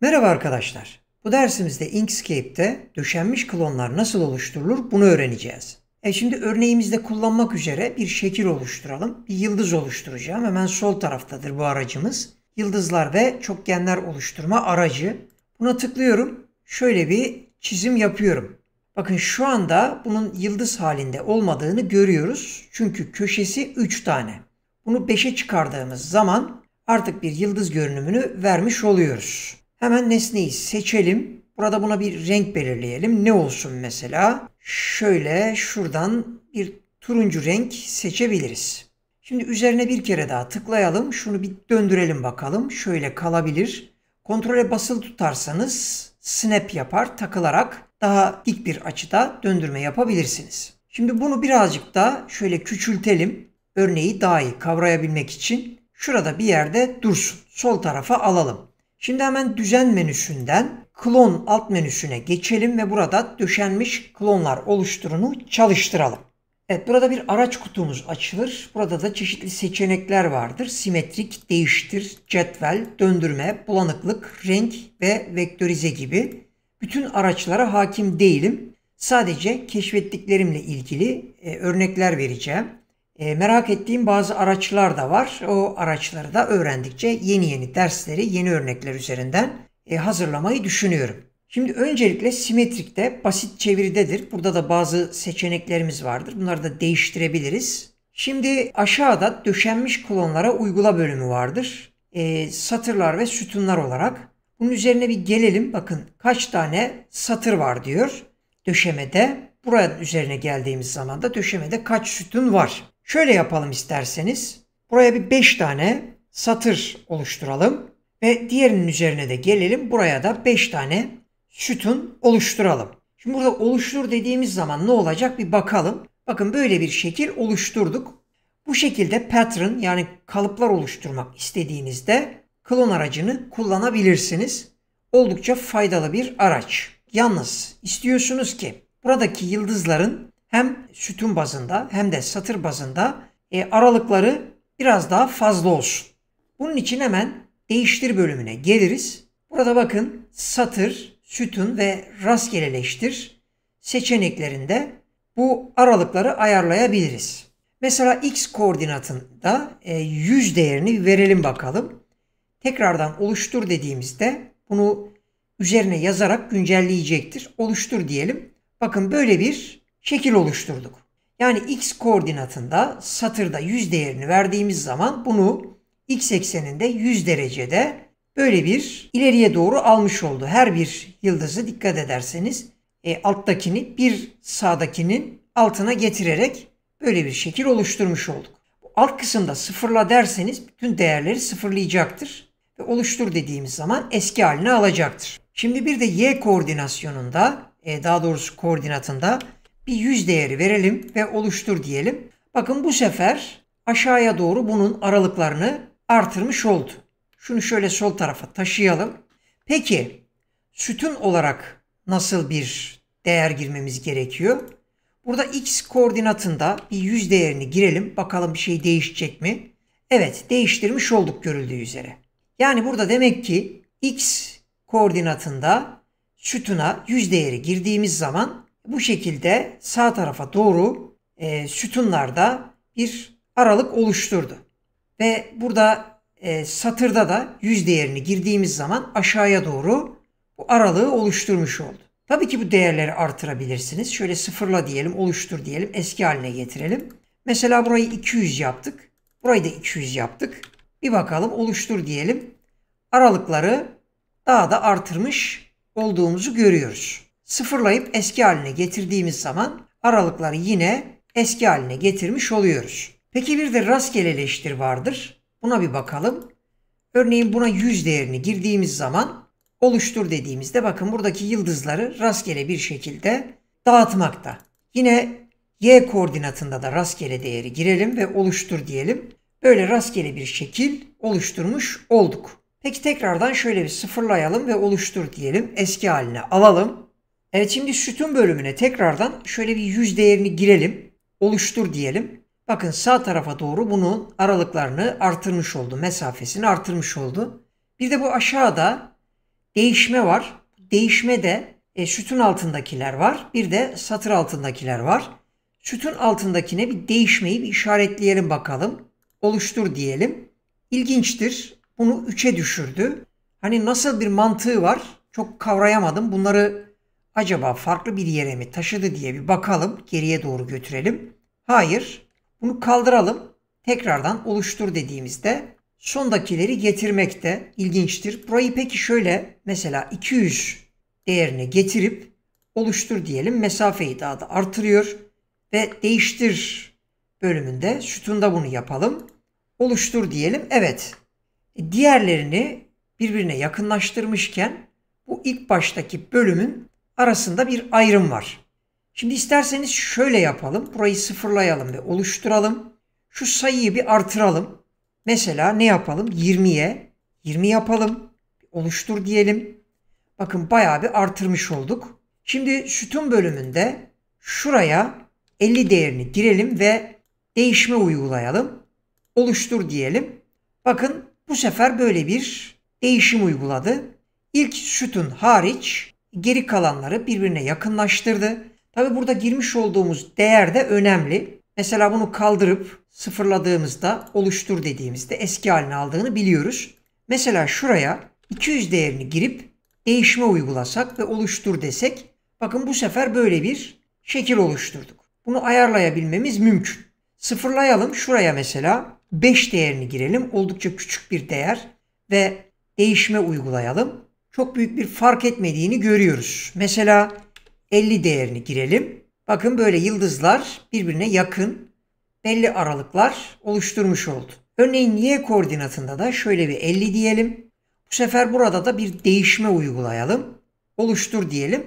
Merhaba arkadaşlar. Bu dersimizde Inkscape'te döşenmiş klonlar nasıl oluşturulur bunu öğreneceğiz. E şimdi örneğimizde kullanmak üzere bir şekil oluşturalım. Bir yıldız oluşturacağım. Hemen sol taraftadır bu aracımız. Yıldızlar ve çokgenler oluşturma aracı. Buna tıklıyorum. Şöyle bir çizim yapıyorum. Bakın şu anda bunun yıldız halinde olmadığını görüyoruz. Çünkü köşesi 3 tane. Bunu 5'e çıkardığımız zaman artık bir yıldız görünümünü vermiş oluyoruz. Hemen nesneyi seçelim. Burada buna bir renk belirleyelim. Ne olsun mesela? Şöyle şuradan bir turuncu renk seçebiliriz. Şimdi üzerine bir kere daha tıklayalım. Şunu bir döndürelim bakalım. Şöyle kalabilir. Kontrole basılı tutarsanız snap yapar takılarak daha dik bir açıda döndürme yapabilirsiniz. Şimdi bunu birazcık da şöyle küçültelim. Örneği daha iyi kavrayabilmek için şurada bir yerde dursun. Sol tarafa alalım. Şimdi hemen düzen menüsünden klon alt menüsüne geçelim ve burada döşenmiş klonlar oluşturunu çalıştıralım. Evet burada bir araç kutumuz açılır. Burada da çeşitli seçenekler vardır. Simetrik, değiştir, cetvel, döndürme, bulanıklık, renk ve vektörize gibi. Bütün araçlara hakim değilim. Sadece keşfettiklerimle ilgili e, örnekler vereceğim. E, merak ettiğim bazı araçlar da var. O araçları da öğrendikçe yeni yeni dersleri yeni örnekler üzerinden e, hazırlamayı düşünüyorum. Şimdi öncelikle simetrikte basit çeviridedir. Burada da bazı seçeneklerimiz vardır. Bunları da değiştirebiliriz. Şimdi aşağıda döşenmiş kolonlara uygula bölümü vardır. E, satırlar ve sütunlar olarak. Bunun üzerine bir gelelim. Bakın kaç tane satır var diyor döşemede. Buraya üzerine geldiğimiz zaman da döşemede kaç sütun var? Şöyle yapalım isterseniz. Buraya bir 5 tane satır oluşturalım ve diğerinin üzerine de gelelim. Buraya da 5 tane sütun oluşturalım. Şimdi burada oluştur dediğimiz zaman ne olacak bir bakalım. Bakın böyle bir şekil oluşturduk. Bu şekilde pattern yani kalıplar oluşturmak istediğinizde klon aracını kullanabilirsiniz. Oldukça faydalı bir araç. Yalnız istiyorsunuz ki buradaki yıldızların hem sütun bazında hem de satır bazında e, aralıkları biraz daha fazla olsun. Bunun için hemen değiştir bölümüne geliriz. Burada bakın satır, sütun ve rastgeleleştir seçeneklerinde bu aralıkları ayarlayabiliriz. Mesela x koordinatında 100 e, değerini verelim bakalım. Tekrardan oluştur dediğimizde bunu üzerine yazarak güncelleyecektir. Oluştur diyelim. Bakın böyle bir şekil oluşturduk. Yani x koordinatında satırda 100 değerini verdiğimiz zaman bunu x ekseninde 100 derecede böyle bir ileriye doğru almış oldu. Her bir yıldızı dikkat ederseniz e, alttakini bir sağdakinin altına getirerek böyle bir şekil oluşturmuş olduk. Alt kısımda sıfırla derseniz bütün değerleri sıfırlayacaktır ve oluştur dediğimiz zaman eski haline alacaktır. Şimdi bir de y koordinasyonunda, e, daha doğrusu koordinatında bir yüz değeri verelim ve oluştur diyelim. Bakın bu sefer aşağıya doğru bunun aralıklarını artırmış oldu. Şunu şöyle sol tarafa taşıyalım. Peki sütun olarak nasıl bir değer girmemiz gerekiyor? Burada x koordinatında bir yüz değerini girelim. Bakalım bir şey değişecek mi? Evet değiştirmiş olduk görüldüğü üzere. Yani burada demek ki x koordinatında sütuna yüz değeri girdiğimiz zaman bu şekilde sağ tarafa doğru e, sütunlarda bir aralık oluşturdu. Ve burada e, satırda da yüz değerini girdiğimiz zaman aşağıya doğru bu aralığı oluşturmuş oldu. Tabii ki bu değerleri artırabilirsiniz. Şöyle sıfırla diyelim, oluştur diyelim, eski haline getirelim. Mesela burayı 200 yaptık. Burayı da 200 yaptık. Bir bakalım oluştur diyelim. Aralıkları daha da artırmış olduğumuzu görüyoruz sıfırlayıp eski haline getirdiğimiz zaman aralıkları yine eski haline getirmiş oluyoruz. Peki bir de rastgeleleştir vardır. Buna bir bakalım. Örneğin buna 100 değerini girdiğimiz zaman oluştur dediğimizde bakın buradaki yıldızları rastgele bir şekilde dağıtmakta. Yine y koordinatında da rastgele değeri girelim ve oluştur diyelim. Böyle rastgele bir şekil oluşturmuş olduk. Peki tekrardan şöyle bir sıfırlayalım ve oluştur diyelim. Eski haline alalım. Evet şimdi sütun bölümüne tekrardan şöyle bir yüz değerini girelim. Oluştur diyelim. Bakın sağ tarafa doğru bunun aralıklarını artırmış oldu. Mesafesini artırmış oldu. Bir de bu aşağıda değişme var. Değişme de e, sütun altındakiler var. Bir de satır altındakiler var. Sütun altındakine bir değişmeyi bir işaretleyelim bakalım. Oluştur diyelim. İlginçtir. Bunu 3'e düşürdü. Hani nasıl bir mantığı var? Çok kavrayamadım. Bunları acaba farklı bir yere mi taşıdı diye bir bakalım, geriye doğru götürelim. Hayır, bunu kaldıralım, tekrardan oluştur dediğimizde sondakileri getirmek de ilginçtir. Burayı peki şöyle mesela 200 değerine getirip oluştur diyelim. Mesafeyi daha da artırıyor ve değiştir bölümünde sütunda bunu yapalım. Oluştur diyelim. Evet. E, diğerlerini birbirine yakınlaştırmışken bu ilk baştaki bölümün arasında bir ayrım var. Şimdi isterseniz şöyle yapalım. Burayı sıfırlayalım ve oluşturalım. Şu sayıyı bir artıralım. Mesela ne yapalım? 20'ye 20 yapalım. Oluştur diyelim. Bakın bayağı bir artırmış olduk. Şimdi sütun bölümünde şuraya 50 değerini girelim ve değişme uygulayalım. Oluştur diyelim. Bakın bu sefer böyle bir değişim uyguladı. İlk sütun hariç geri kalanları birbirine yakınlaştırdı. Tabi burada girmiş olduğumuz değer de önemli. Mesela bunu kaldırıp sıfırladığımızda oluştur dediğimizde eski halini aldığını biliyoruz. Mesela şuraya 200 değerini girip değişme uygulasak ve oluştur desek bakın bu sefer böyle bir şekil oluşturduk. Bunu ayarlayabilmemiz mümkün. Sıfırlayalım şuraya mesela 5 değerini girelim oldukça küçük bir değer ve değişme uygulayalım çok büyük bir fark etmediğini görüyoruz. Mesela 50 değerini girelim. Bakın böyle yıldızlar birbirine yakın belli aralıklar oluşturmuş oldu. Örneğin y koordinatında da şöyle bir 50 diyelim. Bu sefer burada da bir değişme uygulayalım. Oluştur diyelim.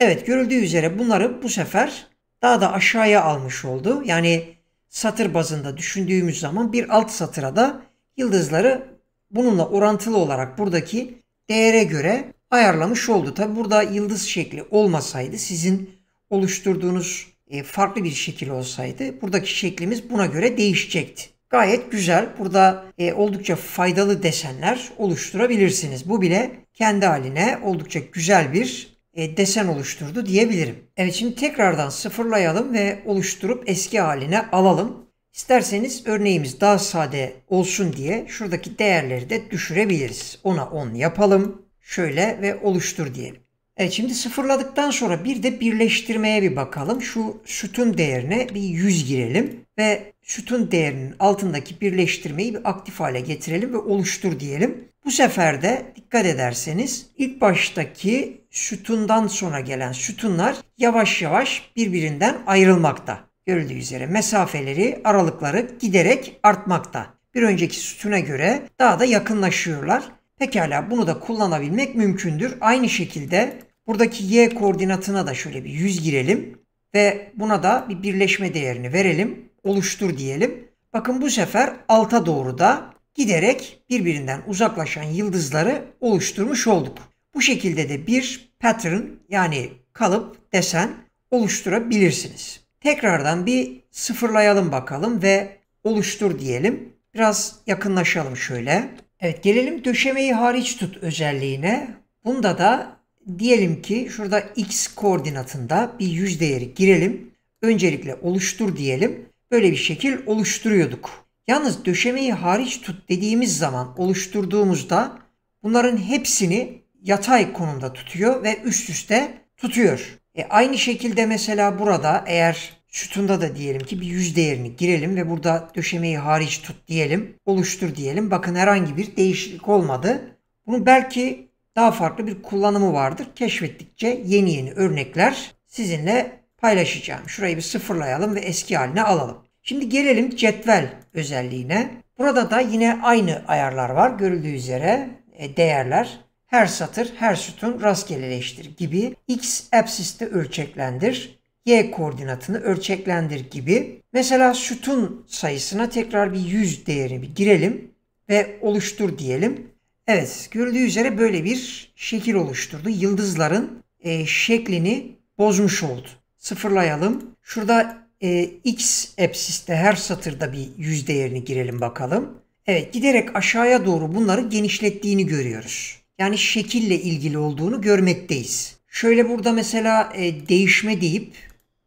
Evet görüldüğü üzere bunları bu sefer daha da aşağıya almış oldu. Yani satır bazında düşündüğümüz zaman bir alt satıra da yıldızları bununla orantılı olarak buradaki değere göre ayarlamış oldu. Tabi burada yıldız şekli olmasaydı sizin oluşturduğunuz e, farklı bir şekil olsaydı buradaki şeklimiz buna göre değişecekti. Gayet güzel. Burada e, oldukça faydalı desenler oluşturabilirsiniz. Bu bile kendi haline oldukça güzel bir e, desen oluşturdu diyebilirim. Evet şimdi tekrardan sıfırlayalım ve oluşturup eski haline alalım. İsterseniz örneğimiz daha sade olsun diye şuradaki değerleri de düşürebiliriz. Ona 10 yapalım. Şöyle ve oluştur diyelim. Evet şimdi sıfırladıktan sonra bir de birleştirmeye bir bakalım. Şu sütun değerine bir 100 girelim ve sütun değerinin altındaki birleştirmeyi bir aktif hale getirelim ve oluştur diyelim. Bu sefer de dikkat ederseniz ilk baştaki sütundan sonra gelen sütunlar yavaş yavaş birbirinden ayrılmakta. Görüldüğü üzere mesafeleri, aralıkları giderek artmakta. Bir önceki sütuna göre daha da yakınlaşıyorlar. Pekala bunu da kullanabilmek mümkündür. Aynı şekilde buradaki y koordinatına da şöyle bir 100 girelim ve buna da bir birleşme değerini verelim. Oluştur diyelim. Bakın bu sefer alta doğru da giderek birbirinden uzaklaşan yıldızları oluşturmuş olduk. Bu şekilde de bir pattern yani kalıp desen oluşturabilirsiniz. Tekrardan bir sıfırlayalım bakalım ve oluştur diyelim. Biraz yakınlaşalım şöyle. Evet gelelim döşemeyi hariç tut özelliğine. Bunda da diyelim ki şurada x koordinatında bir yüz değeri girelim. Öncelikle oluştur diyelim. Böyle bir şekil oluşturuyorduk. Yalnız döşemeyi hariç tut dediğimiz zaman oluşturduğumuzda bunların hepsini yatay konumda tutuyor ve üst üste tutuyor. E, aynı şekilde mesela burada eğer sütunda da diyelim ki bir yüz değerini girelim ve burada döşemeyi hariç tut diyelim, oluştur diyelim. Bakın herhangi bir değişiklik olmadı. Bunun belki daha farklı bir kullanımı vardır. Keşfettikçe yeni yeni örnekler sizinle paylaşacağım. Şurayı bir sıfırlayalım ve eski haline alalım. Şimdi gelelim cetvel özelliğine. Burada da yine aynı ayarlar var. Görüldüğü üzere e, değerler her satır, her sütun rastgeleleştir gibi, x apsiste ölçeklendir, y koordinatını ölçeklendir gibi. Mesela sütun sayısına tekrar bir 100 değerini bir girelim ve oluştur diyelim. Evet, görüldüğü üzere böyle bir şekil oluşturdu. Yıldızların e, şeklini bozmuş oldu. Sıfırlayalım. Şurada e, x apsiste her satırda bir 100 değerini girelim bakalım. Evet, giderek aşağıya doğru bunları genişlettiğini görüyoruz yani şekille ilgili olduğunu görmekteyiz. Şöyle burada mesela e, değişme deyip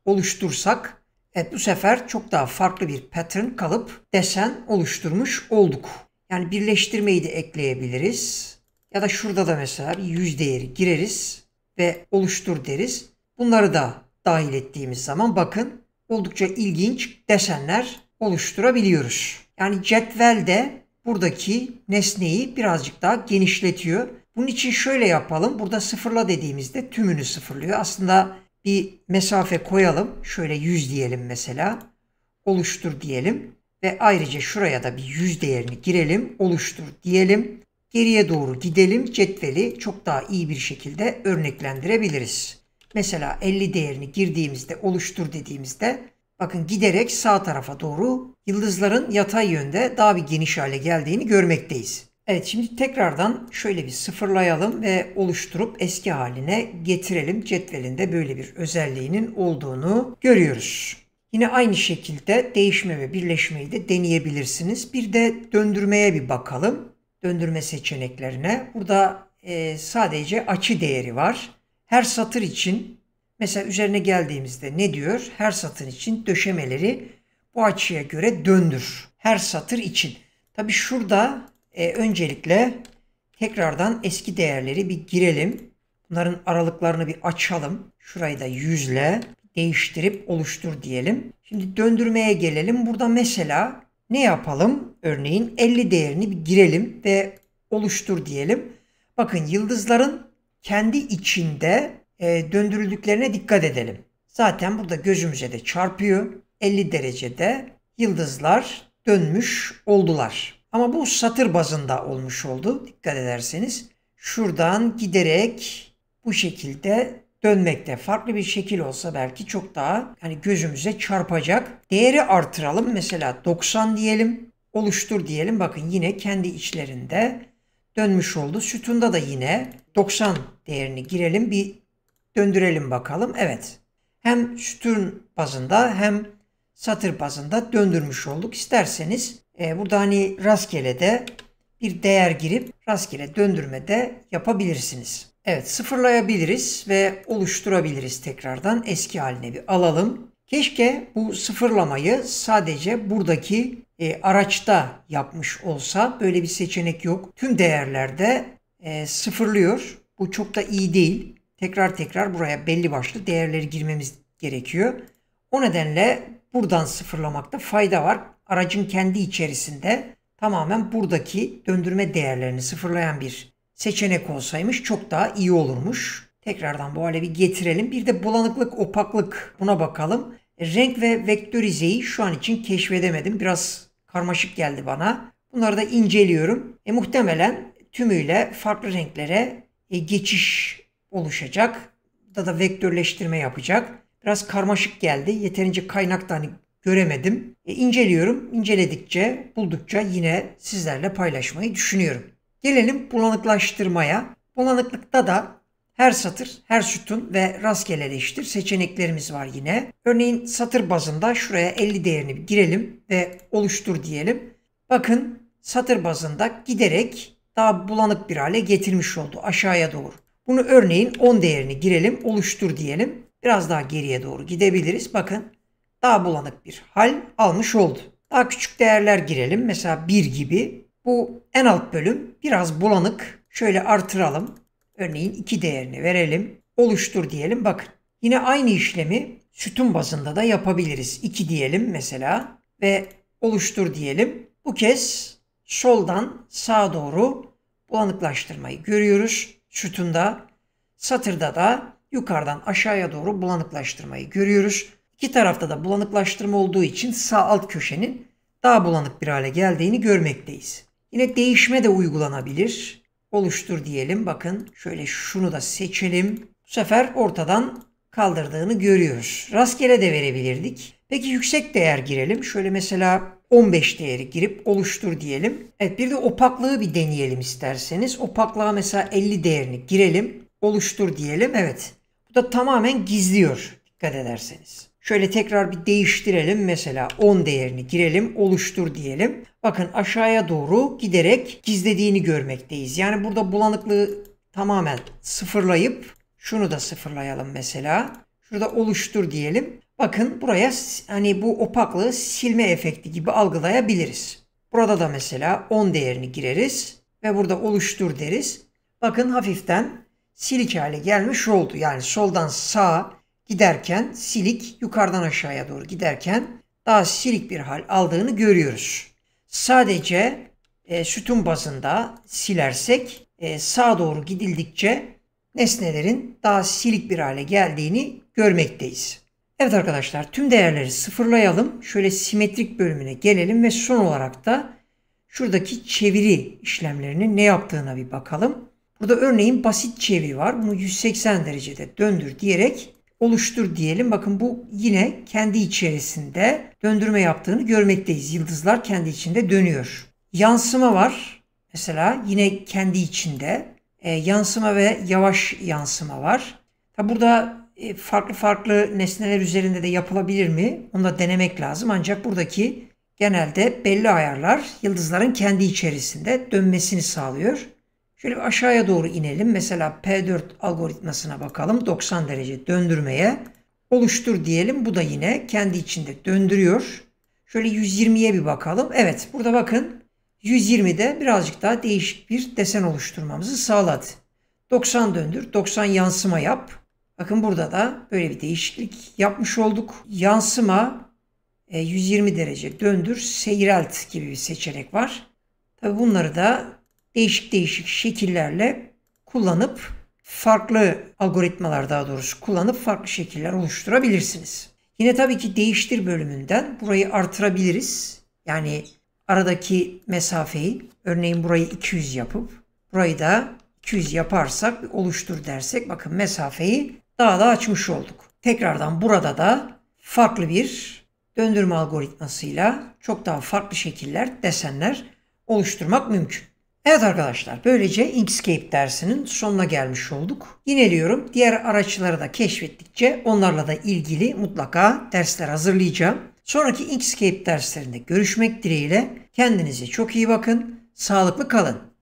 oluştursak evet bu sefer çok daha farklı bir pattern kalıp desen oluşturmuş olduk. Yani birleştirmeyi de ekleyebiliriz. Ya da şurada da mesela bir yüz değeri gireriz ve oluştur deriz. Bunları da dahil ettiğimiz zaman bakın oldukça ilginç desenler oluşturabiliyoruz. Yani cetvel de buradaki nesneyi birazcık daha genişletiyor bunun için şöyle yapalım. Burada sıfırla dediğimizde tümünü sıfırlıyor. Aslında bir mesafe koyalım. Şöyle 100 diyelim mesela. Oluştur diyelim. Ve ayrıca şuraya da bir 100 değerini girelim. Oluştur diyelim. Geriye doğru gidelim. Cetveli çok daha iyi bir şekilde örneklendirebiliriz. Mesela 50 değerini girdiğimizde oluştur dediğimizde bakın giderek sağ tarafa doğru yıldızların yatay yönde daha bir geniş hale geldiğini görmekteyiz. Evet şimdi tekrardan şöyle bir sıfırlayalım ve oluşturup eski haline getirelim. Cetvelinde böyle bir özelliğinin olduğunu görüyoruz. Yine aynı şekilde değişme ve birleşmeyi de deneyebilirsiniz. Bir de döndürmeye bir bakalım. Döndürme seçeneklerine. Burada e, sadece açı değeri var. Her satır için mesela üzerine geldiğimizde ne diyor? Her satır için döşemeleri bu açıya göre döndür. Her satır için. Tabi şurada e, öncelikle tekrardan eski değerleri bir girelim. Bunların aralıklarını bir açalım. Şurayı da yüzle değiştirip oluştur diyelim. Şimdi döndürmeye gelelim. Burada mesela ne yapalım? Örneğin 50 değerini bir girelim ve oluştur diyelim. Bakın yıldızların kendi içinde e, döndürüldüklerine dikkat edelim. Zaten burada gözümüze de çarpıyor. 50 derecede yıldızlar dönmüş oldular. Ama bu satır bazında olmuş oldu. Dikkat ederseniz şuradan giderek bu şekilde dönmekte. Farklı bir şekil olsa belki çok daha hani gözümüze çarpacak. Değeri artıralım. Mesela 90 diyelim. Oluştur diyelim. Bakın yine kendi içlerinde dönmüş oldu. Sütunda da yine 90 değerini girelim. Bir döndürelim bakalım. Evet. Hem sütun bazında hem satır bazında döndürmüş olduk. İsterseniz e, burada hani rastgele de bir değer girip rastgele döndürme de yapabilirsiniz. Evet sıfırlayabiliriz ve oluşturabiliriz tekrardan eski haline bir alalım. Keşke bu sıfırlamayı sadece buradaki e, araçta yapmış olsa böyle bir seçenek yok. Tüm değerlerde e, sıfırlıyor. Bu çok da iyi değil. Tekrar tekrar buraya belli başlı değerleri girmemiz gerekiyor. O nedenle buradan sıfırlamakta fayda var aracın kendi içerisinde tamamen buradaki döndürme değerlerini sıfırlayan bir seçenek olsaymış çok daha iyi olurmuş. Tekrardan bu hale getirelim. Bir de bulanıklık, opaklık buna bakalım. E, renk ve vektörizeyi şu an için keşfedemedim. Biraz karmaşık geldi bana. Bunları da inceliyorum. E, muhtemelen tümüyle farklı renklere e, geçiş oluşacak. Da da vektörleştirme yapacak. Biraz karmaşık geldi. Yeterince kaynak da hani göremedim. E, inceliyorum. İnceledikçe, buldukça yine sizlerle paylaşmayı düşünüyorum. Gelelim bulanıklaştırmaya. Bulanıklıkta da her satır, her sütun ve rastgeleleştir seçeneklerimiz var yine. Örneğin satır bazında şuraya 50 değerini girelim ve oluştur diyelim. Bakın satır bazında giderek daha bulanık bir hale getirmiş oldu aşağıya doğru. Bunu örneğin 10 değerini girelim, oluştur diyelim. Biraz daha geriye doğru gidebiliriz. Bakın daha bulanık bir hal almış oldu. Daha küçük değerler girelim. Mesela 1 gibi. Bu en alt bölüm biraz bulanık. Şöyle artıralım. Örneğin 2 değerini verelim. Oluştur diyelim. Bakın yine aynı işlemi sütun bazında da yapabiliriz. 2 diyelim mesela ve oluştur diyelim. Bu kez soldan sağa doğru bulanıklaştırmayı görüyoruz. Sütunda satırda da yukarıdan aşağıya doğru bulanıklaştırmayı görüyoruz. İki tarafta da bulanıklaştırma olduğu için sağ alt köşenin daha bulanık bir hale geldiğini görmekteyiz. Yine değişme de uygulanabilir. Oluştur diyelim. Bakın şöyle şunu da seçelim. Bu sefer ortadan kaldırdığını görüyoruz. Rastgele de verebilirdik. Peki yüksek değer girelim. Şöyle mesela 15 değeri girip oluştur diyelim. Evet bir de opaklığı bir deneyelim isterseniz. Opaklığa mesela 50 değerini girelim. Oluştur diyelim. Evet. Bu da tamamen gizliyor dikkat ederseniz. Şöyle tekrar bir değiştirelim. Mesela 10 değerini girelim, oluştur diyelim. Bakın aşağıya doğru giderek gizlediğini görmekteyiz. Yani burada bulanıklığı tamamen sıfırlayıp şunu da sıfırlayalım mesela. Şurada oluştur diyelim. Bakın buraya hani bu opaklığı silme efekti gibi algılayabiliriz. Burada da mesela 10 değerini gireriz ve burada oluştur deriz. Bakın hafiften silik hale gelmiş oldu. Yani soldan sağa giderken silik yukarıdan aşağıya doğru giderken daha silik bir hal aldığını görüyoruz. Sadece e, sütun bazında silersek e, sağa doğru gidildikçe nesnelerin daha silik bir hale geldiğini görmekteyiz. Evet arkadaşlar tüm değerleri sıfırlayalım. Şöyle simetrik bölümüne gelelim ve son olarak da şuradaki çeviri işlemlerinin ne yaptığına bir bakalım. Burada örneğin basit çeviri var. Bunu 180 derecede döndür diyerek oluştur diyelim. Bakın bu yine kendi içerisinde döndürme yaptığını görmekteyiz. Yıldızlar kendi içinde dönüyor. Yansıma var. Mesela yine kendi içinde e, yansıma ve yavaş yansıma var. Tabi burada e, farklı farklı nesneler üzerinde de yapılabilir mi? Onu da denemek lazım. Ancak buradaki genelde belli ayarlar yıldızların kendi içerisinde dönmesini sağlıyor. Şöyle bir aşağıya doğru inelim. Mesela P4 algoritmasına bakalım. 90 derece döndürmeye oluştur diyelim. Bu da yine kendi içinde döndürüyor. Şöyle 120'ye bir bakalım. Evet burada bakın 120'de birazcık daha değişik bir desen oluşturmamızı sağladı. 90 döndür, 90 yansıma yap. Bakın burada da böyle bir değişiklik yapmış olduk. Yansıma 120 e, derece döndür, seyrelt gibi bir seçenek var. Tabi bunları da değişik değişik şekillerle kullanıp farklı algoritmalar daha doğrusu kullanıp farklı şekiller oluşturabilirsiniz. Yine tabii ki değiştir bölümünden burayı artırabiliriz. Yani aradaki mesafeyi örneğin burayı 200 yapıp burayı da 200 yaparsak oluştur dersek bakın mesafeyi daha da açmış olduk. Tekrardan burada da farklı bir döndürme algoritmasıyla çok daha farklı şekiller, desenler oluşturmak mümkün. Evet arkadaşlar böylece Inkscape dersinin sonuna gelmiş olduk. Yineliyorum diğer araçları da keşfettikçe onlarla da ilgili mutlaka dersler hazırlayacağım. Sonraki Inkscape derslerinde görüşmek dileğiyle kendinize çok iyi bakın, sağlıklı kalın.